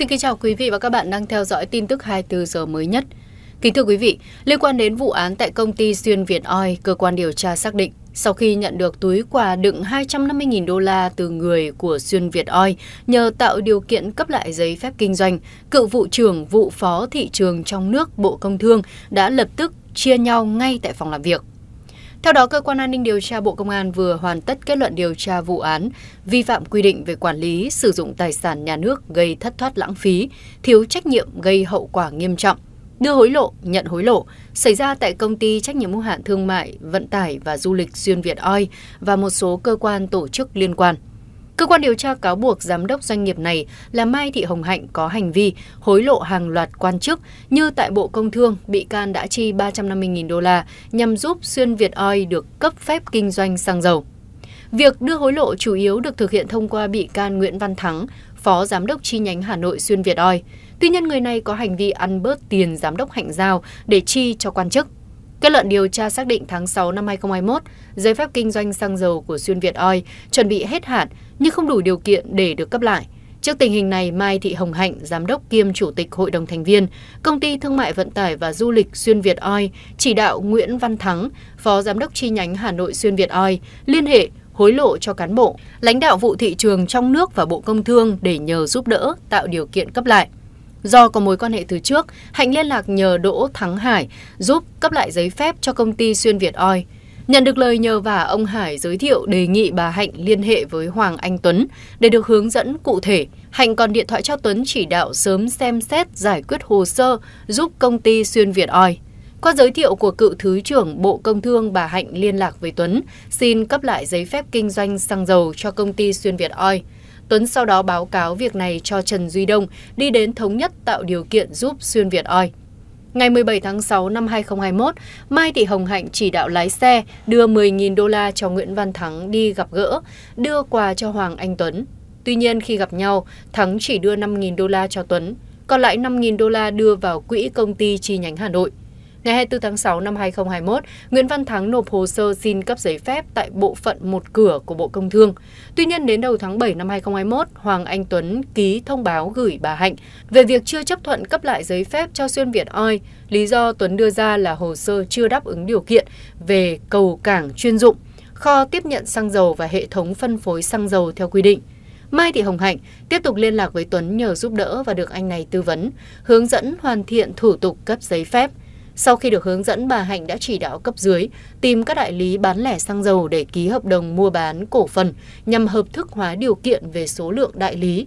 Xin kính chào quý vị và các bạn đang theo dõi tin tức 24 giờ mới nhất. Kính thưa quý vị, liên quan đến vụ án tại công ty Xuyên Việt Oi, cơ quan điều tra xác định sau khi nhận được túi quà đựng 250.000 đô la từ người của Xuyên Việt Oi nhờ tạo điều kiện cấp lại giấy phép kinh doanh, cựu vụ trưởng vụ phó thị trường trong nước Bộ Công Thương đã lập tức chia nhau ngay tại phòng làm việc. Theo đó, Cơ quan An ninh điều tra Bộ Công an vừa hoàn tất kết luận điều tra vụ án vi phạm quy định về quản lý sử dụng tài sản nhà nước gây thất thoát lãng phí, thiếu trách nhiệm gây hậu quả nghiêm trọng, đưa hối lộ, nhận hối lộ xảy ra tại công ty trách nhiệm hữu hạn thương mại, vận tải và du lịch xuyên Việt Oi và một số cơ quan tổ chức liên quan. Cơ quan điều tra cáo buộc giám đốc doanh nghiệp này là Mai Thị Hồng Hạnh có hành vi hối lộ hàng loạt quan chức như tại Bộ Công Thương, bị can đã chi 350.000 đô la nhằm giúp Xuyên Việt Oi được cấp phép kinh doanh xăng dầu. Việc đưa hối lộ chủ yếu được thực hiện thông qua bị can Nguyễn Văn Thắng, Phó Giám đốc chi nhánh Hà Nội Xuyên Việt Oi. Tuy nhiên người này có hành vi ăn bớt tiền giám đốc Hạnh Giao để chi cho quan chức. Kết luận điều tra xác định tháng 6 năm 2021, giấy phép kinh doanh xăng dầu của Xuyên Việt Oil chuẩn bị hết hạn nhưng không đủ điều kiện để được cấp lại. Trước tình hình này, Mai Thị Hồng Hạnh, giám đốc kiêm chủ tịch hội đồng thành viên, công ty thương mại vận tải và du lịch Xuyên Việt Oil, chỉ đạo Nguyễn Văn Thắng, phó giám đốc chi nhánh Hà Nội Xuyên Việt Oil, liên hệ hối lộ cho cán bộ, lãnh đạo vụ thị trường trong nước và Bộ Công Thương để nhờ giúp đỡ, tạo điều kiện cấp lại. Do có mối quan hệ từ trước, Hạnh liên lạc nhờ Đỗ Thắng Hải giúp cấp lại giấy phép cho công ty Xuyên Việt oi. Nhận được lời nhờ và ông Hải giới thiệu đề nghị bà Hạnh liên hệ với Hoàng Anh Tuấn để được hướng dẫn cụ thể. Hạnh còn điện thoại cho Tuấn chỉ đạo sớm xem xét giải quyết hồ sơ giúp công ty Xuyên Việt oi. Qua giới thiệu của cựu Thứ trưởng Bộ Công Thương, bà Hạnh liên lạc với Tuấn xin cấp lại giấy phép kinh doanh xăng dầu cho công ty Xuyên Việt oi. Tuấn sau đó báo cáo việc này cho Trần Duy Đông đi đến thống nhất tạo điều kiện giúp Xuyên Việt Oi. Ngày 17 tháng 6 năm 2021, Mai Thị Hồng Hạnh chỉ đạo lái xe đưa 10.000 đô la cho Nguyễn Văn Thắng đi gặp gỡ, đưa quà cho Hoàng Anh Tuấn. Tuy nhiên khi gặp nhau, Thắng chỉ đưa 5.000 đô la cho Tuấn, còn lại 5.000 đô la đưa vào quỹ công ty chi nhánh Hà Nội. Ngày 24 tháng 6 năm 2021, Nguyễn Văn Thắng nộp hồ sơ xin cấp giấy phép tại bộ phận một cửa của Bộ Công Thương. Tuy nhiên, đến đầu tháng 7 năm 2021, Hoàng Anh Tuấn ký thông báo gửi bà Hạnh về việc chưa chấp thuận cấp lại giấy phép cho Xuyên Việt Oi. Lý do Tuấn đưa ra là hồ sơ chưa đáp ứng điều kiện về cầu cảng chuyên dụng, kho tiếp nhận xăng dầu và hệ thống phân phối xăng dầu theo quy định. Mai Thị Hồng Hạnh tiếp tục liên lạc với Tuấn nhờ giúp đỡ và được anh này tư vấn, hướng dẫn hoàn thiện thủ tục cấp giấy phép. Sau khi được hướng dẫn, bà Hạnh đã chỉ đạo cấp dưới tìm các đại lý bán lẻ xăng dầu để ký hợp đồng mua bán cổ phần nhằm hợp thức hóa điều kiện về số lượng đại lý.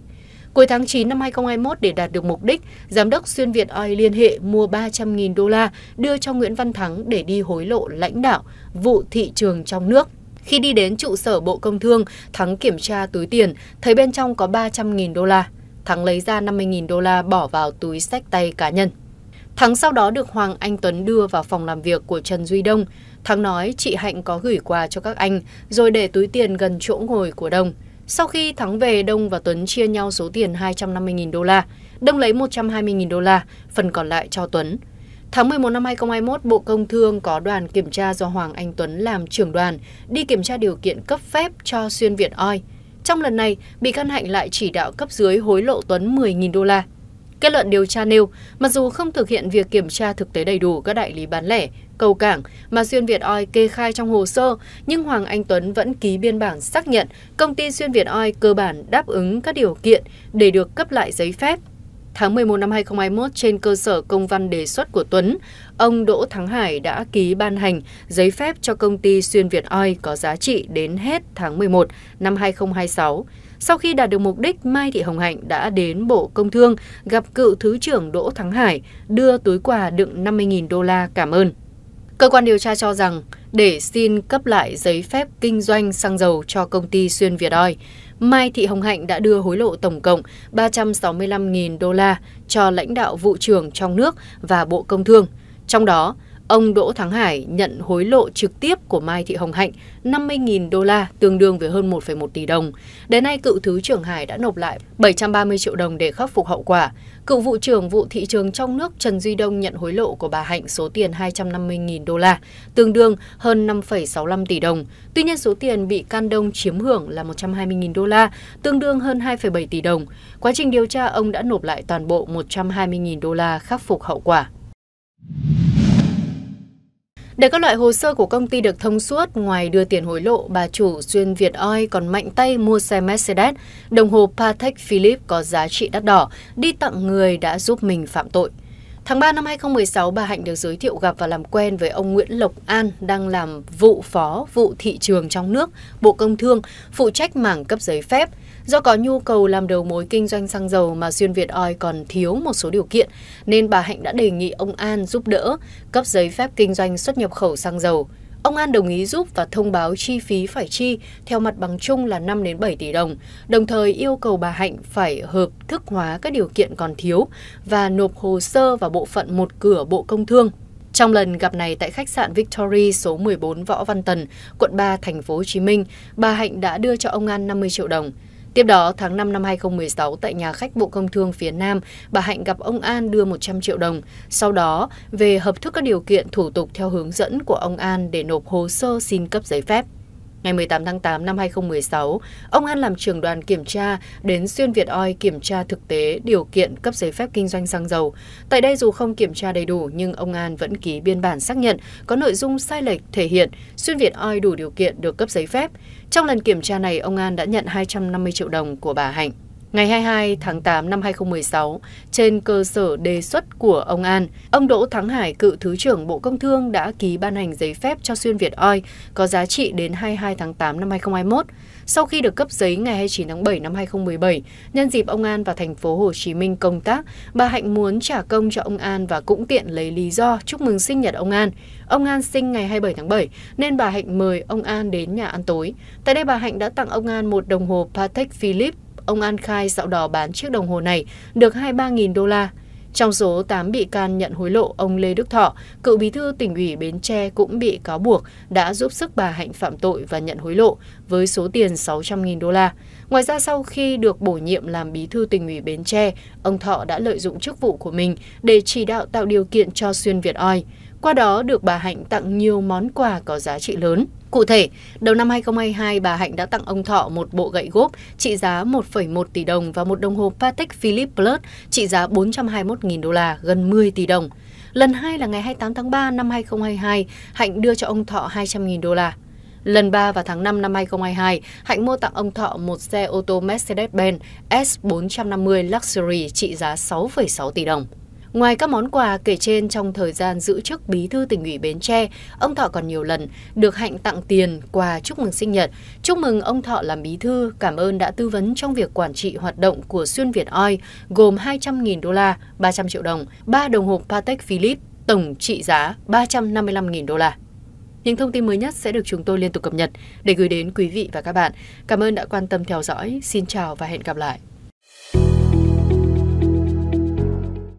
Cuối tháng 9 năm 2021 để đạt được mục đích, giám đốc Xuyên Việt oi liên hệ mua 300.000 đô la đưa cho Nguyễn Văn Thắng để đi hối lộ lãnh đạo vụ thị trường trong nước. Khi đi đến trụ sở Bộ Công Thương, Thắng kiểm tra túi tiền, thấy bên trong có 300.000 đô la. Thắng lấy ra 50.000 đô la bỏ vào túi sách tay cá nhân. Thắng sau đó được Hoàng Anh Tuấn đưa vào phòng làm việc của Trần Duy Đông. Thắng nói chị Hạnh có gửi quà cho các anh rồi để túi tiền gần chỗ ngồi của Đông. Sau khi Thắng về, Đông và Tuấn chia nhau số tiền 250.000 đô la. Đông lấy 120.000 đô la, phần còn lại cho Tuấn. Tháng 11 năm 2021, Bộ Công Thương có đoàn kiểm tra do Hoàng Anh Tuấn làm trưởng đoàn đi kiểm tra điều kiện cấp phép cho xuyên Việt Oi. Trong lần này, bị can Hạnh lại chỉ đạo cấp dưới hối lộ Tuấn 10.000 đô la. Kết luận điều tra nêu, mặc dù không thực hiện việc kiểm tra thực tế đầy đủ các đại lý bán lẻ, cầu cảng mà Xuyên Việt Oi kê khai trong hồ sơ, nhưng Hoàng Anh Tuấn vẫn ký biên bản xác nhận công ty Xuyên Việt Oi cơ bản đáp ứng các điều kiện để được cấp lại giấy phép tháng 11 năm 2021, trên cơ sở công văn đề xuất của Tuấn, ông Đỗ Thắng Hải đã ký ban hành giấy phép cho công ty Xuyên Việt Oi có giá trị đến hết tháng 11 năm 2026. Sau khi đạt được mục đích, Mai Thị Hồng Hạnh đã đến Bộ Công Thương gặp cựu Thứ trưởng Đỗ Thắng Hải đưa túi quà đựng 50.000 đô la cảm ơn cơ quan điều tra cho rằng để xin cấp lại giấy phép kinh doanh xăng dầu cho công ty xuyên việt oi mai thị hồng hạnh đã đưa hối lộ tổng cộng 365.000 đô la cho lãnh đạo vụ trưởng trong nước và bộ công thương trong đó ông Đỗ Thắng Hải nhận hối lộ trực tiếp của Mai Thị Hồng Hạnh 50.000 đô la tương đương với hơn 1,1 tỷ đồng. Đến nay, cựu Thứ trưởng Hải đã nộp lại 730 triệu đồng để khắc phục hậu quả. Cựu vụ trưởng vụ thị trường trong nước Trần Duy Đông nhận hối lộ của bà Hạnh số tiền 250.000 đô la, tương đương hơn 5,65 tỷ đồng. Tuy nhiên, số tiền bị can Đông chiếm hưởng là 120.000 đô la, tương đương hơn 2,7 tỷ đồng. Quá trình điều tra, ông đã nộp lại toàn bộ 120.000 đô la khắc phục hậu quả. Để các loại hồ sơ của công ty được thông suốt, ngoài đưa tiền hối lộ, bà chủ Xuyên Việt Oi còn mạnh tay mua xe Mercedes, đồng hồ Patek Philippe có giá trị đắt đỏ, đi tặng người đã giúp mình phạm tội. Tháng 3 năm 2016, bà Hạnh được giới thiệu gặp và làm quen với ông Nguyễn Lộc An đang làm vụ phó vụ thị trường trong nước, Bộ Công Thương, phụ trách mảng cấp giấy phép. Do có nhu cầu làm đầu mối kinh doanh xăng dầu mà Xuyên Việt oi còn thiếu một số điều kiện, nên bà Hạnh đã đề nghị ông An giúp đỡ cấp giấy phép kinh doanh xuất nhập khẩu xăng dầu. Ông An đồng ý giúp và thông báo chi phí phải chi theo mặt bằng chung là 5 đến 7 tỷ đồng, đồng thời yêu cầu bà Hạnh phải hợp thức hóa các điều kiện còn thiếu và nộp hồ sơ vào bộ phận một cửa Bộ Công Thương. Trong lần gặp này tại khách sạn Victory số 14 Võ Văn Tần, quận 3, thành phố Hồ Chí Minh, bà Hạnh đã đưa cho ông An 50 triệu đồng. Tiếp đó, tháng 5 năm 2016, tại nhà khách Bộ Công Thương phía Nam, bà Hạnh gặp ông An đưa 100 triệu đồng. Sau đó, về hợp thức các điều kiện thủ tục theo hướng dẫn của ông An để nộp hồ sơ xin cấp giấy phép. Ngày 18 tháng 8 năm 2016, ông An làm trưởng đoàn kiểm tra đến Xuyên Việt Oi kiểm tra thực tế điều kiện cấp giấy phép kinh doanh xăng dầu. Tại đây dù không kiểm tra đầy đủ nhưng ông An vẫn ký biên bản xác nhận có nội dung sai lệch thể hiện Xuyên Việt Oi đủ điều kiện được cấp giấy phép. Trong lần kiểm tra này, ông An đã nhận 250 triệu đồng của bà Hạnh. Ngày 22 tháng 8 năm 2016, trên cơ sở đề xuất của ông An, ông Đỗ Thắng Hải, cựu Thứ trưởng Bộ Công Thương đã ký ban hành giấy phép cho Xuyên Việt oi có giá trị đến 22 tháng 8 năm 2021. Sau khi được cấp giấy ngày 29 tháng 7 năm 2017, nhân dịp ông An vào thành phố Hồ Chí Minh công tác, bà Hạnh muốn trả công cho ông An và cũng tiện lấy lý do chúc mừng sinh nhật ông An. Ông An sinh ngày 27 tháng 7 nên bà Hạnh mời ông An đến nhà ăn tối. Tại đây bà Hạnh đã tặng ông An một đồng hồ Patek Philippe ông An khai dạo đỏ bán chiếc đồng hồ này được 23.000 đô la. Trong số 8 bị can nhận hối lộ, ông Lê Đức Thọ, cựu bí thư tỉnh ủy Bến Tre cũng bị cáo buộc đã giúp sức bà Hạnh phạm tội và nhận hối lộ với số tiền 600.000 đô la. Ngoài ra sau khi được bổ nhiệm làm bí thư tỉnh ủy Bến Tre, ông Thọ đã lợi dụng chức vụ của mình để chỉ đạo tạo điều kiện cho xuyên Việt Oi qua đó được bà Hạnh tặng nhiều món quà có giá trị lớn. Cụ thể, đầu năm 2022, bà Hạnh đã tặng ông Thọ một bộ gậy gốp trị giá 1,1 tỷ đồng và một đồng hồ Patek Philippe Plus trị giá 421.000 đô la, gần 10 tỷ đồng. Lần hai là ngày 28 tháng 3 năm 2022, Hạnh đưa cho ông Thọ 200.000 đô la. Lần 3 vào tháng 5 năm 2022, Hạnh mua tặng ông Thọ một xe ô tô Mercedes-Benz S450 Luxury trị giá 6,6 tỷ đồng. Ngoài các món quà kể trên trong thời gian giữ chức bí thư tỉnh ủy Bến Tre, ông Thọ còn nhiều lần được hạnh tặng tiền, quà chúc mừng sinh nhật. Chúc mừng ông Thọ làm bí thư, cảm ơn đã tư vấn trong việc quản trị hoạt động của Xuyên Việt oi gồm 200.000 đô la, 300 triệu đồng, 3 đồng hộp Patek Philippe, tổng trị giá 355.000 đô la. Những thông tin mới nhất sẽ được chúng tôi liên tục cập nhật để gửi đến quý vị và các bạn. Cảm ơn đã quan tâm theo dõi. Xin chào và hẹn gặp lại.